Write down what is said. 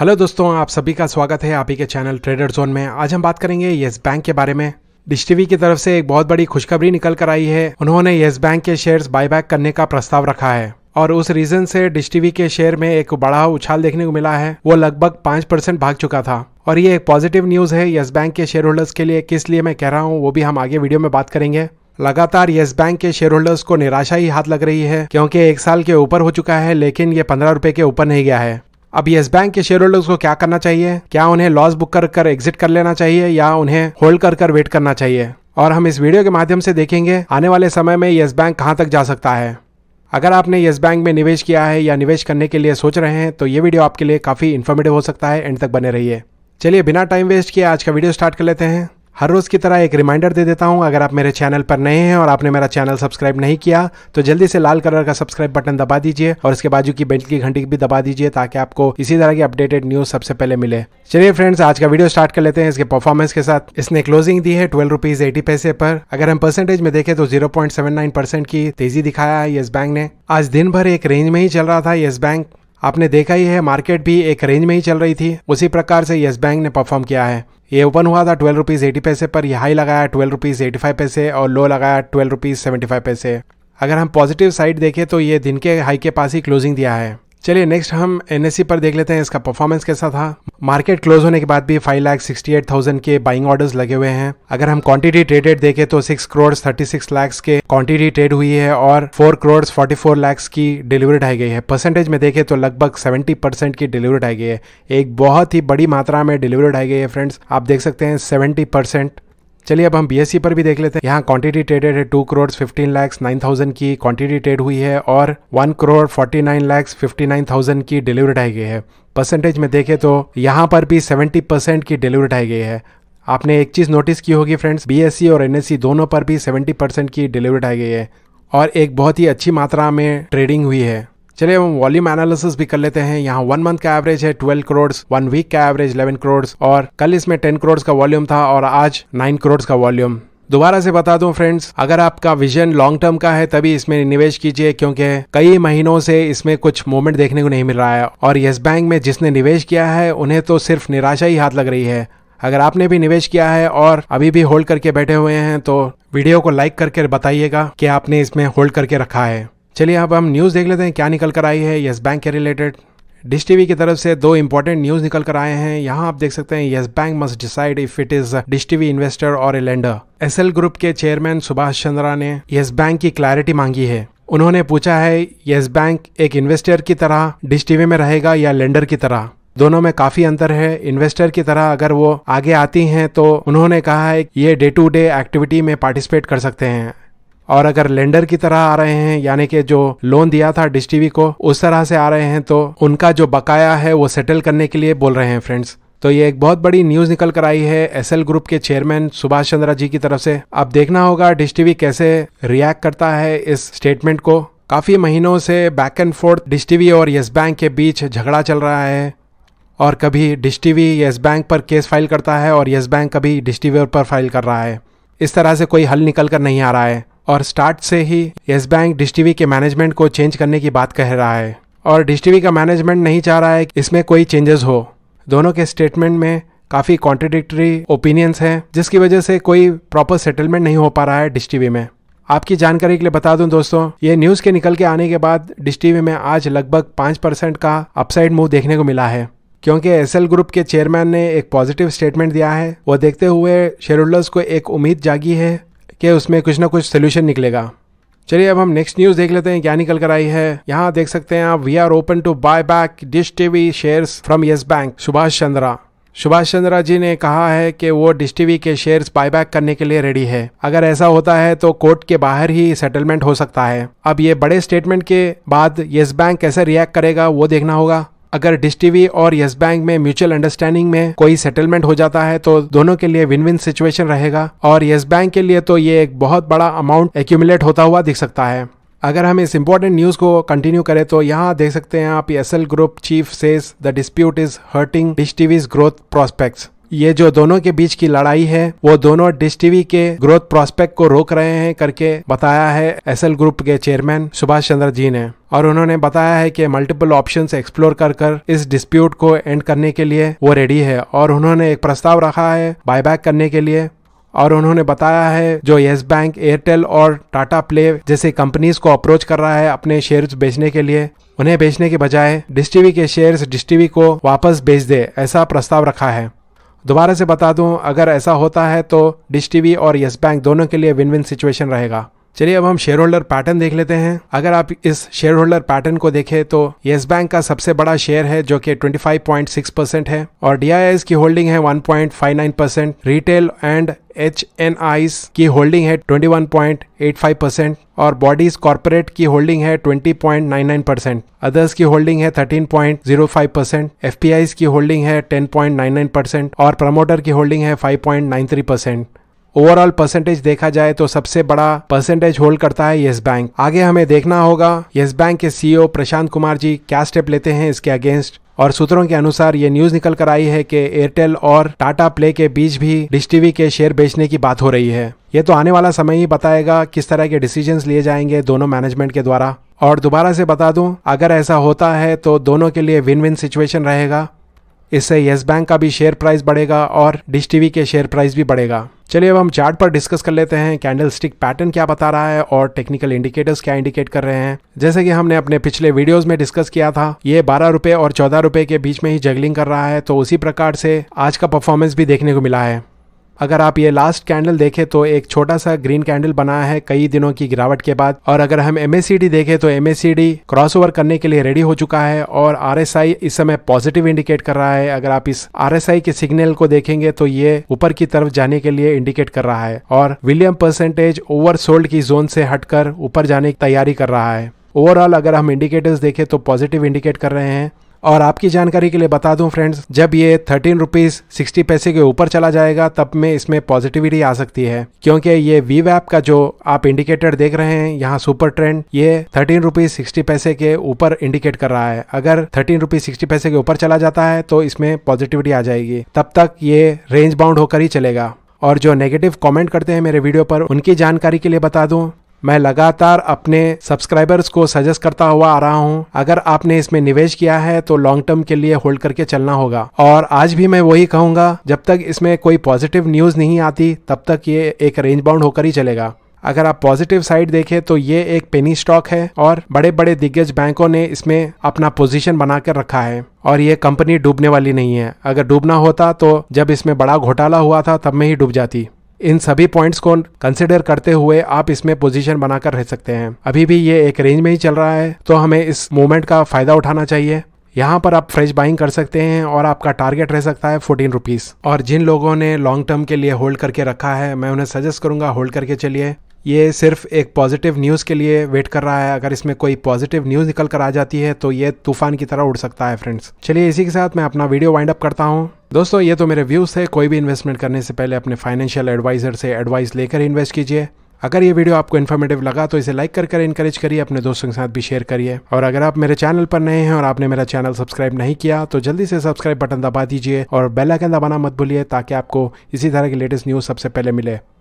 hello दोस्तों आप सभी का स्वागत है आप ही के चैनल ट्रेडर जोन में आज हम बात करेंगे येस बैंक के बारे में डिश टीवी की तरफ से एक बहुत बड़ी खुशखबरी निकल कर आई है उन्होंने येस बैंक के शेयर्स बायबैक करने का प्रस्ताव रखा है और उस रीजन से डिश टीवी के शेयर में एक बड़ा उछाल देखने को मिला है वो लगभग पांच परसेंट भाग चुका था और ये एक पॉजिटिव न्यूज है येस बैंक के शेयर होल्डर्स के लिए किस लिए मैं कह रहा हूँ वो भी हम आगे वीडियो में बात करेंगे लगातार येस बैंक के शेयर होल्डर्स को निराशा ही हाथ लग रही है क्योंकि एक साल के ऊपर हो चुका है लेकिन ये पंद्रह रुपए के ऊपर नहीं गया है अब येस बैंक के शेयर होल्डर्स को क्या करना चाहिए क्या उन्हें लॉस बुक कर कर एग्जिट कर लेना चाहिए या उन्हें होल्ड कर कर वेट करना चाहिए और हम इस वीडियो के माध्यम से देखेंगे आने वाले समय में येस बैंक कहाँ तक जा सकता है अगर आपने येस बैंक में निवेश किया है या निवेश करने के लिए सोच रहे हैं तो ये वीडियो आपके लिए काफ़ी इन्फॉर्मेटिव हो सकता है एंड तक बने रहिए चलिए बिना टाइम वेस्ट किए आज का वीडियो स्टार्ट कर लेते हैं हर रोज़ की तरह एक रिमाइंडर दे देता हूँ अगर आप मेरे चैनल पर नए हैं और आपने मेरा चैनल सब्सक्राइब नहीं किया तो जल्दी से लाल कलर का सब्सक्राइब बटन दबा दीजिए और इसके बाजू की बेल की घंटी भी दबा दीजिए ताकि आपको इसी तरह की अपडेटेड न्यूज़ सबसे पहले मिले चलिए फ्रेंड्स आज का वीडियो स्टार्ट कर लेते हैं इसके परफॉर्मेंस के साथ इसने क्लोजिंग दी है ट्वेल्व रुपीज़ एटी पैसे पर अगर हम परसेंटेज में देखें तो zero point seven nine percent की तेजी दिखाया है येस बैंक ने आज दिन भर एक रेंज में ही चल रहा था येस बैंक आपने देखा ही है मार्केट भी एक रेंज में ही चल रही थी उसी प्रकार से येस बैंक ने परफॉर्म किया है ये ओपन हुआ था ट्वेल्व रुपीज़ एटी पैसे पर यह हाई लगाया ट्वेल्व रुपीज़ एटी फाइव पैसे और लो लगाया ट्वेल्व रुपीज़ सेवेंटी फाइव पैसे अगर हम पॉजिटिव साइड देखें तो ये दिन के हाई के पास ही क्लोजिंग दिया है चलिए नेक्स्ट हम एन पर देख लेते हैं इसका परफॉर्मेंस कैसा था मार्केट क्लोज होने के बाद भी five lakh sixty eight thousand के बाइंग ऑर्डर्स लगे हुए हैं अगर हम क्वांटिटी ट्रेडेड देखें तो six crore thirty six lakhs के क्वांटिटी ट्रेड हुई है और four crore forty four lakhs की डिलीवरी ढाई गई है परसेंटेज में देखें तो लगभग सेवेंटी परसेंट की डिलीवरी ढाई गई है एक बहुत ही बड़ी मात्रा में डिलीवरी ढाई गई है फ्रेंड्स आप देख सकते हैं सेवेंटी परसेंट चलिए अब हम बी e पर भी देख लेते हैं यहाँ क्वांटिटी ट्रेडेड है two crore fifteen lakhs nine thousand की क्वांटिटी ट्रेड हुई है और one crore forty nine lakhs fifty nine thousand की डिलीवरी आई गई है परसेंटेज में देखें तो यहाँ पर भी सेवेंटी परसेंट की डिलीवरी आई गई है आपने एक चीज़ नोटिस की होगी फ्रेंड्स बी e और एन e दोनों पर भी सेवेंटी परसेंट की डिलीवरी आई गई है और एक बहुत ही अच्छी मात्रा में ट्रेडिंग हुई है चलिए हम वॉल्यूम एनालिसिस भी कर लेते हैं यहाँ वन मंथ का एवरेज है ट्वेल्व करोड़ वन वीक का एवरेज इलेवन करोड़ और कल इसमें टेन करोड़ का वॉल्यूम था और आज नाइन करोड़ का वॉल्यूम दोबारा से बता दूं फ्रेंड्स अगर आपका विजन लॉन्ग टर्म का है तभी इसमें निवेश कीजिए क्योंकि कई महीनों से इसमें कुछ मूवमेंट देखने को नहीं मिल रहा है और येस बैंक में जिसने निवेश किया है उन्हें तो सिर्फ निराशा ही हाथ लग रही है अगर आपने भी निवेश किया है और अभी भी होल्ड करके बैठे हुए हैं तो वीडियो को लाइक करके बताइएगा कि आपने इसमें होल्ड करके रखा है चलिए अब हम न्यूज़ देख लेते हैं क्या निकल कर आई है येस बैंक के रिलेटेड डिश टीवी की तरफ से दो इंपॉर्टेंट न्यूज निकल कर आए हैं यहाँ आप देख सकते हैं Yes Bank must decide if it is Dish TV investor और ए लेंडर एस ग्रुप के चेयरमैन सुभाष चंद्रा ने येस बैंक की क्लैरिटी मांगी है उन्होंने पूछा है येस बैंक एक इन्वेस्टर की तरह डिश टीवी में रहेगा या लेंडर की तरह दोनों में काफी अंतर है इन्वेस्टर की तरह अगर वो आगे आती हैं तो उन्होंने कहा है ये डे टू डे एक्टिविटी में पार्टिसिपेट कर सकते हैं और अगर लेंडर की तरह आ रहे हैं यानी कि जो लोन दिया था डिश टीवी को उस तरह से आ रहे हैं तो उनका जो बकाया है वो सेटल करने के लिए बोल रहे हैं फ्रेंड्स तो ये एक बहुत बड़ी न्यूज निकल कर आई है एसएल ग्रुप के चेयरमैन सुभाष चंद्रा जी की तरफ से अब देखना होगा डिश टीवी कैसे रिएक्ट करता है इस स्टेटमेंट को काफी महीनों से back and forth Dish TV और यस बैंक के बीच झगड़ा चल रहा है और कभी डिश टीवी येस बैंक पर केस फाइल करता है और यस बैंक कभी डिश टीवी पर फाइल कर रहा है इस तरह से कोई हल निकल कर नहीं आ रहा है और स्टार्ट से ही यस बैंक डिश टीवी के मैनेजमेंट को चेंज करने की बात कह रहा है और डिश टीवी का मैनेजमेंट नहीं चाह रहा है कि इसमें कोई चेंजेस हो दोनों के स्टेटमेंट में काफ़ी कॉन्ट्रडिक्टरी ओपिनियंस हैं जिसकी वजह से कोई प्रॉपर सेटलमेंट नहीं हो पा रहा है डिश टीवी में आपकी जानकारी के लिए बता दूं दोस्तों ये न्यूज़ के निकल के आने के बाद डिश टीवी में आज लगभग पाँच परसेंट का अपसाइड मूव देखने को मिला है क्योंकि एस ग्रुप के चेयरमैन ने एक पॉजिटिव स्टेटमेंट दिया है वो देखते हुए शेयर होल्डर्स को एक उम्मीद जागी है कि उसमें कुछ ना कुछ सोल्यूशन निकलेगा चलिए अब हम नेक्स्ट न्यूज़ देख लेते हैं क्या निकल कर आई है यहाँ देख सकते हैं आप we are open to buy back Dish TV shares from Yes Bank Subhash Chandra Subhash Chandra ji ने कहा है कि वो डिश टीवी के शेयर्स बायबैक करने के लिए रेडी है अगर ऐसा होता है तो कोर्ट के बाहर ही सेटलमेंट हो सकता है अब ये बड़े स्टेटमेंट के बाद येस बैंक कैसे रिएक्ट करेगा वो देखना होगा अगर डिश टीवी और यस बैंक में म्यूचुअल अंडरस्टैंडिंग में कोई सेटलमेंट हो जाता है तो दोनों के लिए विन विन सिचुएशन रहेगा और यस बैंक के लिए तो ये एक बहुत बड़ा अमाउंट एक्यूमुलेट होता हुआ दिख सकता है अगर हम इस इम्पोर्टेंट न्यूज़ को कंटिन्यू करें तो यहाँ देख सकते हैं आप Essel group chief says the dispute is hurting Dish TV's growth prospects ये जो दोनों के बीच की लड़ाई है वो दोनों डिश टीवी के ग्रोथ प्रोस्पेक्ट को रोक रहे हैं करके बताया है एसएल ग्रुप के चेयरमैन सुभाष चंद्र जी ने और उन्होंने बताया है कि मल्टीपल ऑप्शन एक्सप्लोर कर कर इस डिस्प्यूट को एंड करने के लिए वो रेडी है और उन्होंने एक प्रस्ताव रखा है बायबैक करने के लिए और उन्होंने बताया है जो येस बैंक एयरटेल और टाटा प्ले जैसे कंपनीज को अप्रोच कर रहा है अपने शेयर्स बेचने के लिए उन्हें बेचने के बजाय डिस्टीवी के शेयर्स डिस्टीवी को वापस बेच दे ऐसा प्रस्ताव रखा है दोबारा से बता दूं अगर ऐसा होता है तो डिश टीवी और यस बैंक दोनों के लिए विन विन सिचुएशन रहेगा चलिए अब हम शेयर होल्डर पैटर्न देख लेते हैं अगर आप इस शेयर होल्डर पैटर्न को देखें तो येस बैंक का सबसे बड़ा शेयर है जो कि 25.6 परसेंट है और डी की होल्डिंग है 1.59 percent retail and HNIs की होल्डिंग है 21.85 परसेंट और बॉडीज कॉर्पोरेट की होल्डिंग है 20.99 परसेंट अदर्स की होल्डिंग है 13.05 परसेंट एफ की होल्डिंग है 10.99 परसेंट और प्रमोटर की होल्डिंग है 5.93 परसेंट ओवरऑल परसेंटेज देखा जाए तो सबसे बड़ा परसेंटेज होल्ड करता है येस बैंक आगे हमें देखना होगा येस बैंक के सीईओ e प्रशांत कुमार जी क्या स्टेप लेते हैं इसके अगेंस्ट और सूत्रों के अनुसार ये न्यूज निकल कर आई है कि एयरटेल और टाटा प्ले के बीच भी डिश टीवी के शेयर बेचने की बात हो रही है ये तो आने वाला समय ही बताएगा किस तरह के डिसीजन लिए जाएंगे दोनों मैनेजमेंट के द्वारा और दोबारा से बता दूं अगर ऐसा होता है तो दोनों के लिए विन विन सिचुएशन रहेगा इससे येस बैंक का भी शेयर प्राइस बढ़ेगा और डिश टीवी के शेयर प्राइस भी बढ़ेगा चलिए अब हम चार्ट पर डिस्कस कर लेते हैं कैंडल स्टिक पैटर्न क्या बता रहा है और टेक्निकल इंडिकेटर्स क्या इंडिकेट कर रहे हैं जैसे कि हमने अपने पिछले वीडियोस में डिस्कस किया था ये बारह रुपए और चौदह रुपए के बीच में ही जगलिंग कर रहा है तो उसी प्रकार से आज का परफॉर्मेंस भी देखने को मिला है अगर आप ये लास्ट कैंडल देखें तो एक छोटा सा ग्रीन कैंडल बना है कई दिनों की गिरावट के बाद और अगर हम एम देखें तो एम क्रॉसओवर करने के लिए रेडी हो चुका है और आर इस समय पॉजिटिव इंडिकेट कर रहा है अगर आप इस आर के सिग्नल को देखेंगे तो ये ऊपर की तरफ जाने के लिए इंडिकेट कर रहा है और विलियम परसेंटेज ओवर सोल्ड की जोन से हटकर ऊपर जाने की तैयारी कर रहा है ओवरऑल अगर हम इंडिकेटर्स देखें तो पॉजिटिव इंडिकेट कर रहे हैं और आपकी जानकारी के लिए बता दूं फ्रेंड्स जब ये थर्टीन रुपीज़ सिक्सटी पैसे के ऊपर चला जाएगा तब में इसमें पॉजिटिविटी आ सकती है क्योंकि ये वी वैप का जो आप इंडिकेटर देख रहे हैं यहाँ सुपर ट्रेंड ये थर्टीन रुपीज़ सिक्सटी पैसे के ऊपर इंडिकेट कर रहा है अगर थर्टीन रुपीज़ सिक्सटी पैसे के ऊपर चला जाता है तो इसमें पॉजिटिविटी आ जाएगी तब तक ये रेंज बाउंड होकर ही चलेगा और जो नेगेटिव कमेंट करते हैं मेरे वीडियो पर उनकी जानकारी के लिए बता दूं मैं लगातार अपने सब्सक्राइबर्स को सजेस्ट करता हुआ आ रहा हूँ अगर आपने इसमें निवेश किया है तो लॉन्ग टर्म के लिए होल्ड करके चलना होगा और आज भी मैं वही कहूंगा जब तक इसमें कोई पॉजिटिव न्यूज नहीं आती तब तक ये एक रेंज बाउंड होकर ही चलेगा अगर आप पॉजिटिव साइड देखें तो ये एक पेनी स्टॉक है और बड़े बड़े दिग्गज बैंकों ने इसमें अपना पोजीशन बनाकर रखा है और ये कंपनी डूबने वाली नहीं है अगर डूबना होता तो जब इसमें बड़ा घोटाला हुआ था तब में ही डूब जाती इन सभी पॉइंट्स को कंसिडर करते हुए आप इसमें पोजीशन बनाकर रह सकते हैं अभी भी ये एक रेंज में ही चल रहा है तो हमें इस मूवमेंट का फायदा उठाना चाहिए यहाँ पर आप फ्रेश बाइंग कर सकते हैं और आपका टारगेट रह सकता है फोर्टीन रुपीज़ और जिन लोगों ने लॉन्ग टर्म के लिए होल्ड करके रखा है मैं उन्हें सजेस्ट करूंगा होल्ड करके चलिए ये सिर्फ एक पॉजिटिव न्यूज़ के लिए वेट कर रहा है अगर इसमें कोई पॉजिटिव न्यूज़ निकल कर आ जाती है तो ये तूफान की तरह उड़ सकता है फ्रेंड्स चलिए इसी के साथ मैं अपना वीडियो वाइंड अप करता हूँ दोस्तों ये तो मेरे व्यूज़ थे कोई भी इन्वेस्टमेंट करने से पहले अपने फाइनेंशियल एडवाइज़र से एडवाइस लेकर इन्वेस्ट कीजिए अगर ये वीडियो आपको इन्फॉर्मेटिव लगा तो इसे लाइक करके इनकरेज करिए अपने दोस्तों के साथ भी शेयर करिए और अगर आप मेरे चैनल पर नए हैं और आपने मेरा चैनल सब्सक्राइब नहीं किया तो जल्दी से सब्सक्राइब बटन दबा दीजिए और बेल आइकन दबाना मत भूलिए ताकि आपको इसी तरह की लेटेस्ट न्यूज़ सबसे पहले मिले